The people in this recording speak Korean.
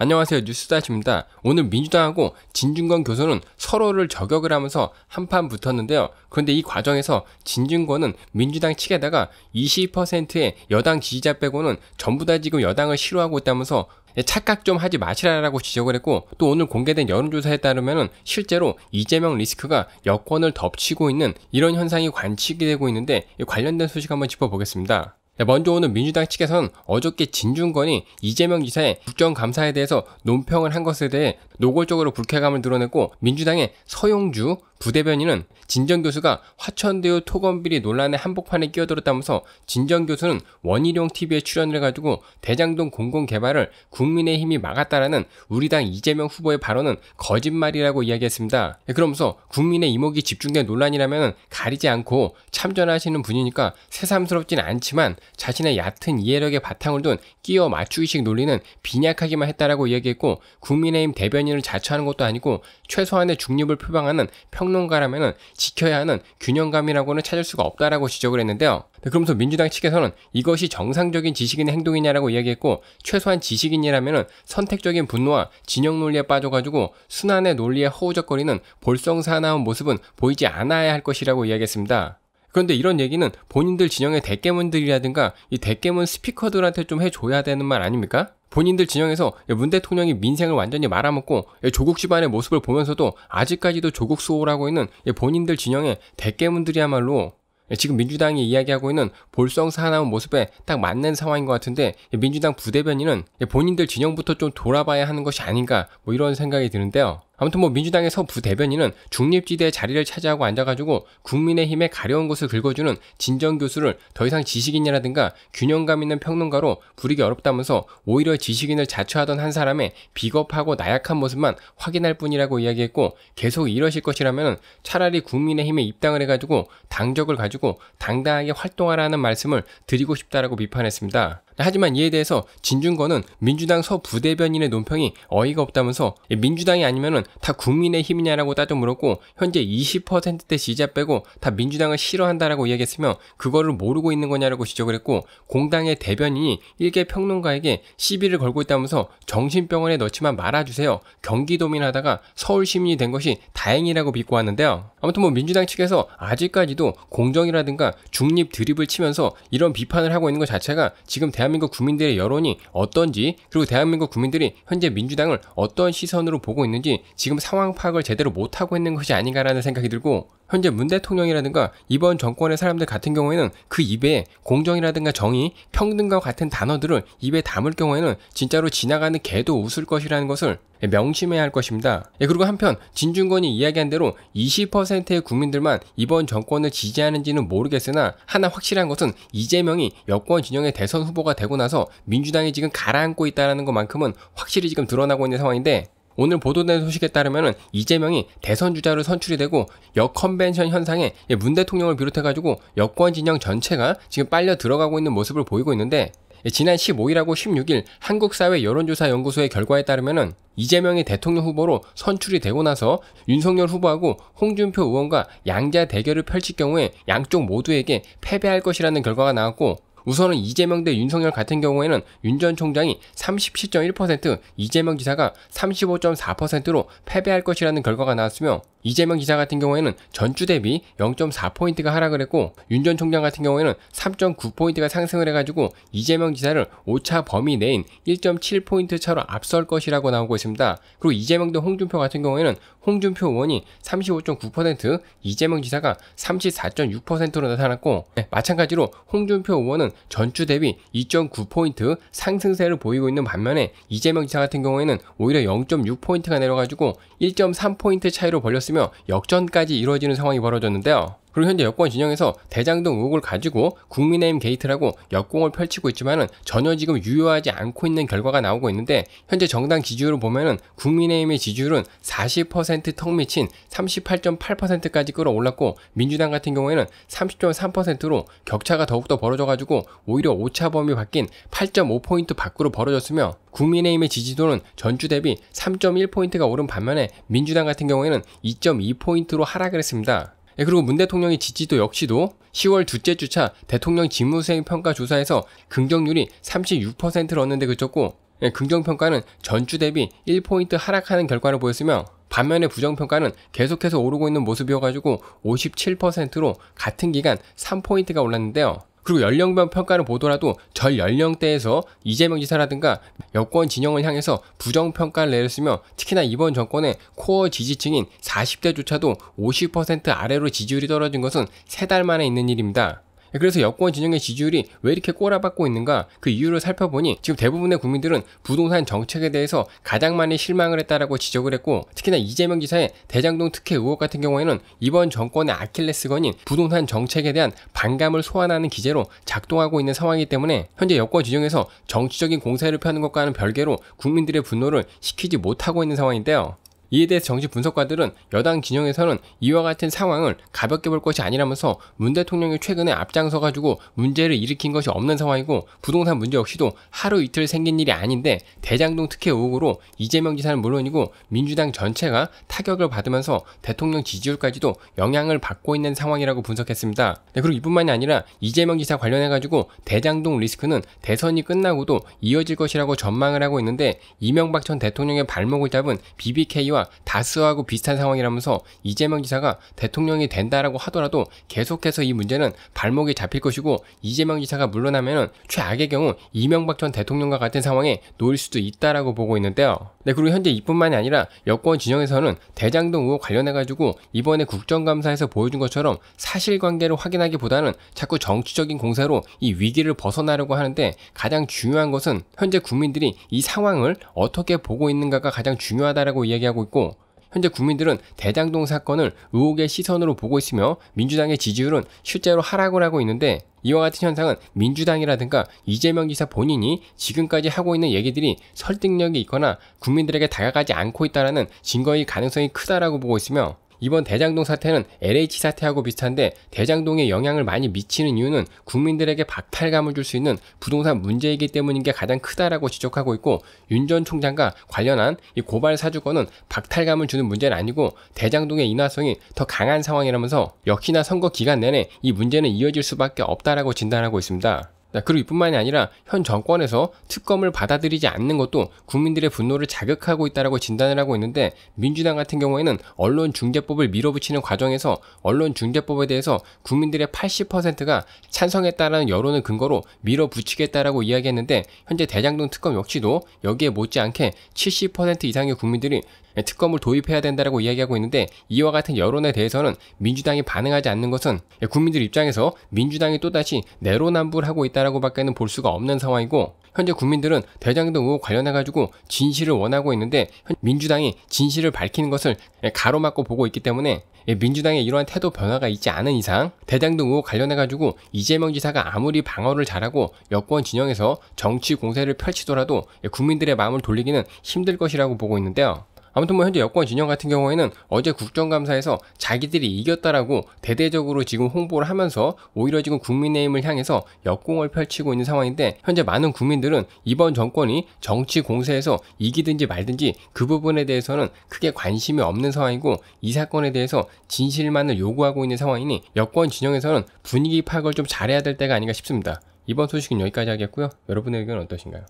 안녕하세요 뉴스다시입니다. 오늘 민주당하고 진중권 교수는 서로를 저격을 하면서 한판 붙었는데요. 그런데 이 과정에서 진중권은 민주당 측에다가 22%의 여당 지지자 빼고는 전부 다 지금 여당을 싫어하고 있다면서 착각 좀 하지 마시라라고 지적을 했고 또 오늘 공개된 여론조사에 따르면 실제로 이재명 리스크가 여권을 덮치고 있는 이런 현상이 관측이 되고 있는데 관련된 소식 한번 짚어보겠습니다. 네, 먼저 오는 민주당 측에선 어저께 진중권이 이재명 기사의 국정감사에 대해서 논평을 한 것에 대해 노골적으로 불쾌감을 드러냈고 민주당의 서용주, 부대변인은 진정 교수가 화천대유 토건비리 논란의 한복판에 끼어들었다면서 진정 교수는 원희룡 TV에 출연을 해가지고 대장동 공공개발을 국민의힘이 막았다라는 우리 당 이재명 후보의 발언은 거짓말이라고 이야기했습니다. 예, 그러면서 국민의 이목이 집중된 논란이라면 가리지 않고 참전하시는 분이니까 새삼스럽진 않지만 자신의 얕은 이해력에 바탕을 둔 끼어 맞추기식 논리는 빈약하기만 했다라고 이야기했고 국민의힘 대변인을 자처하는 것도 아니고 최소한의 중립을 표방하는 평 평론가라면 지켜야 하는 균형감이라고는 찾을 수가 없다라고 지적을 했는데요. 네, 그러면서 민주당 측에서는 이것이 정상적인 지식인의 행동이냐라고 이야기했고 최소한 지식인이라면 선택적인 분노와 진영 논리에 빠져가지고 순환의 논리에 허우적거리는 볼성사나운 모습은 보이지 않아야 할 것이라고 이야기했습니다. 그런데 이런 얘기는 본인들 진영의 대깨문들이라든가 이 대깨문 스피커들한테 좀 해줘야 되는 말 아닙니까? 본인들 진영에서 문 대통령이 민생을 완전히 말아먹고 조국 집안의 모습을 보면서도 아직까지도 조국 수호라고 있는 본인들 진영의 대깨문들이야말로 지금 민주당이 이야기하고 있는 볼성사나운 모습에 딱 맞는 상황인 것 같은데 민주당 부대변인은 본인들 진영부터 좀 돌아봐야 하는 것이 아닌가 뭐 이런 생각이 드는데요. 아무튼 뭐 민주당의 서 부대변인은 중립지대에 자리를 차지하고 앉아가지고 국민의힘의 가려운 것을 긁어주는 진정 교수를 더 이상 지식인이라든가 균형감 있는 평론가로 부리기 어렵다면서 오히려 지식인을 자처하던 한 사람의 비겁하고 나약한 모습만 확인할 뿐이라고 이야기했고 계속 이러실 것이라면 차라리 국민의힘에 입당을 해가지고 당적을 가지고 당당하게 활동하라는 말씀을 드리고 싶다라고 비판했습니다. 하지만 이에 대해서 진중권은 민주당 서 부대변인의 논평이 어이가 없다면서 예, 민주당이 아니면은 다 국민의 힘이냐라고 따져 물었고 현재 20%대 지지자 빼고 다 민주당을 싫어한다라고 이야기했으며 그거를 모르고 있는 거냐라고 지적을 했고 공당의 대변인이 일개 평론가에게 시비를 걸고 있다면서 정신병원에 넣지만 말아주세요. 경기도민 하다가 서울시민이 된 것이 다행이라고 믿고 왔는데요. 아무튼 뭐 민주당 측에서 아직까지도 공정이라든가 중립 드립을 치면서 이런 비판을 하고 있는 것 자체가 지금 대한 대한민국 국민들의 여론이 어떤지 그리고 대한민국 국민들이 현재 민주당을 어떤 시선으로 보고 있는지 지금 상황 파악을 제대로 못하고 있는 것이 아닌가라는 생각이 들고 현재 문 대통령이라든가 이번 정권의 사람들 같은 경우에는 그 입에 공정이라든가 정의, 평등과 같은 단어들을 입에 담을 경우에는 진짜로 지나가는 개도 웃을 것이라는 것을 명심해야 할 것입니다. 예, 그리고 한편 진중권이 이야기한 대로 20%의 국민들만 이번 정권을 지지하는지는 모르겠으나 하나 확실한 것은 이재명이 여권 진영의 대선 후보가 되고 나서 민주당이 지금 가라앉고 있다는 것만큼은 확실히 지금 드러나고 있는 상황인데 오늘 보도된 소식에 따르면 이재명이 대선 주자로 선출이 되고 역컨벤션 현상에 예, 문 대통령을 비롯해가지고 여권 진영 전체가 지금 빨려 들어가고 있는 모습을 보이고 있는데 예, 지난 15일하고 16일 한국사회 여론조사연구소의 결과에 따르면 이재명이 대통령 후보로 선출이 되고 나서 윤석열 후보하고 홍준표 의원과 양자 대결을 펼칠 경우에 양쪽 모두에게 패배할 것이라는 결과가 나왔고 우선은 이재명 대 윤석열 같은 경우에는 윤 전 총장이 37.1%, 이재명 지사가 35.4%로 패배할 것이라는 결과가 나왔으며 이재명 기사 같은 경우에는 전주 대비 0.4포인트가 하락을 했고 윤 전 총장 같은 경우에는 3.9포인트가 상승을 해가지고 이재명 기사를 5차 범위 내인 1.7포인트 차로 앞설 것이라고 나오고 있습니다. 그리고 이재명 대 홍준표 같은 경우에는 홍준표 의원이 35.9%, 이재명 기사가 34.6%로 나타났고 네, 마찬가지로 홍준표 의원은 전주 대비 2.9포인트 상승세를 보이고 있는 반면에 이재명 지사 같은 경우에는 오히려 0.6포인트가 내려가지고 1.3포인트 차이로 벌렸으며 역전까지 이루어지는 상황이 벌어졌는데요. 그리고 현재 여권 진영에서 대장동 의혹을 가지고 국민의힘 게이트라고 역공을 펼치고 있지만은 전혀 지금 유효하지 않고 있는 결과가 나오고 있는데 현재 정당 지지율을 보면은 국민의힘의 지지율은 40%턱 미친 38.8%까지 끌어올랐고 민주당 같은 경우에는 30.3%로 격차가 더욱더 벌어져가지고 오히려 오차범위 바뀐 8.5포인트 밖으로 벌어졌으며 국민의힘의 지지도는 전주 대비 3.1포인트가 오른 반면에 민주당 같은 경우에는 2.2포인트로 하락을 했습니다. 네, 그리고 문 대통령의 지지도 역시도 10월 둘째 주차 대통령 직무수행 평가 조사에서 긍정률이 36%를 얻는 데 그쳤고 네, 긍정평가는 전주 대비 1포인트 하락하는 결과를 보였으며 반면에 부정평가는 계속해서 오르고 있는 모습이어가지고 57%로 같은 기간 3포인트가 올랐는데요. 그리고 연령별 평가를 보더라도 절 연령대에서 이재명 지사라든가 여권 진영을 향해서 부정평가를 내렸으며 특히나 이번 정권의 코어 지지층인 40대조차도 50% 아래로 지지율이 떨어진 것은 세 달 만에 있는 일입니다. 그래서 여권 진영의 지지율이 왜 이렇게 꼬라박고 있는가 그 이유를 살펴보니 지금 대부분의 국민들은 부동산 정책에 대해서 가장 많이 실망을 했다라고 지적을 했고 특히나 이재명 기사의 대장동 특혜 의혹 같은 경우에는 이번 정권의 아킬레스건인 부동산 정책에 대한 반감을 소환하는 기제로 작동하고 있는 상황이기 때문에 현재 여권 진영에서 정치적인 공세를 펴는 것과는 별개로 국민들의 분노를 식히지 못하고 있는 상황인데요. 이에 대해 정치 분석가들은 여당 진영에서는 이와 같은 상황을 가볍게 볼 것이 아니라면서 문 대통령이 최근에 앞장서 가지고 문제를 일으킨 것이 없는 상황이고 부동산 문제 역시도 하루 이틀 생긴 일이 아닌데 대장동 특혜 의혹으로 이재명 지사는 물론이고 민주당 전체가 타격을 받으면서 대통령 지지율까지도 영향을 받고 있는 상황이라고 분석했습니다. 네, 그리고 이뿐만이 아니라 이재명 지사 관련해 가지고 대장동 리스크는 대선이 끝나고도 이어질 것이라고 전망을 하고 있는데 이명박 전 대통령의 발목을 잡은 BBK와 기사가 다스하고 비슷한 상황이라면서 이재명 기사가 대통령이 된다라고 하더라도 계속해서 이 문제는 발목이 잡힐 것이고 이재명 기사가 물러나면 최악의 경우 이명박 전 대통령과 같은 상황에 놓일 수도 있다라고 보고 있는데요. 네, 그리고 현재 이뿐만이 아니라 여권 진영에서는 대장동 의혹 관련해가지고 이번에 국정감사에서 보여준 것처럼 사실관계를 확인하기보다는 자꾸 정치적인 공세로 이 위기를 벗어나려고 하는데 가장 중요한 것은 현재 국민들이 이 상황을 어떻게 보고 있는가가 가장 중요하다라고 이야기하고 높고 현재 국민들은 대장동 사건을 의혹의 시선으로 보고 있으며 민주당의 지지율은 실제로 하락을 하고 있는데 이와 같은 현상은 민주당이라든가 이재명 지사 본인이 지금까지 하고 있는 얘기들이 설득력이 있거나 국민들에게 다가가지 않고 있다라는 증거일 가능성이 크다라고 보고 있으며 이번 대장동 사태는 LH 사태하고 비슷한데 대장동에 영향을 많이 미치는 이유는 국민들에게 박탈감을 줄 수 있는 부동산 문제이기 때문인 게 가장 크다라고 지적하고 있고 윤 전 총장과 관련한 이 고발 사주건은 박탈감을 주는 문제는 아니고 대장동의 인화성이 더 강한 상황이라면서 역시나 선거 기간 내내 이 문제는 이어질 수밖에 없다라고 진단하고 있습니다. 그리고 이뿐만이 아니라 현 정권에서 특검을 받아들이지 않는 것도 국민들의 분노를 자극하고 있다라고 진단을 하고 있는데 민주당 같은 경우에는 언론중재법을 밀어붙이는 과정에서 언론중재법에 대해서 국민들의 80%가 찬성했다라는 여론을 근거로 밀어붙이겠다라고 이야기했는데 현재 대장동 특검 역시도 여기에 못지않게 70% 이상의 국민들이 예, 특검을 도입해야 된다라고 이야기하고 있는데 이와 같은 여론에 대해서는 민주당이 반응하지 않는 것은 예, 국민들 입장에서 민주당이 또다시 내로남불하고 있다라고 밖에는 볼 수가 없는 상황이고 현재 국민들은 대장동 의혹 관련해가지고 진실을 원하고 있는데 민주당이 진실을 밝히는 것을 예, 가로막고 보고 있기 때문에 민주당의 이러한 태도 변화가 있지 않은 이상 대장동 의혹 관련해가지고 이재명 지사가 아무리 방어를 잘하고 여권 진영에서 정치 공세를 펼치더라도 국민들의 마음을 돌리기는 힘들 것이라고 보고 있는데요. 아무튼 뭐 현재 여권 진영 같은 경우에는 어제 국정감사에서 자기들이 이겼다라고 대대적으로 지금 홍보를 하면서 오히려 지금 국민의힘을 향해서 역공을 펼치고 있는 상황인데 현재 많은 국민들은 이번 정권이 정치 공세에서 이기든지 말든지 그 부분에 대해서는 크게 관심이 없는 상황이고 이 사건에 대해서 진실만을 요구하고 있는 상황이니 여권 진영에서는 분위기 파악을 좀 잘해야 될 때가 아닌가 싶습니다. 이번 소식은 여기까지 하겠고요. 여러분의 의견은 어떠신가요?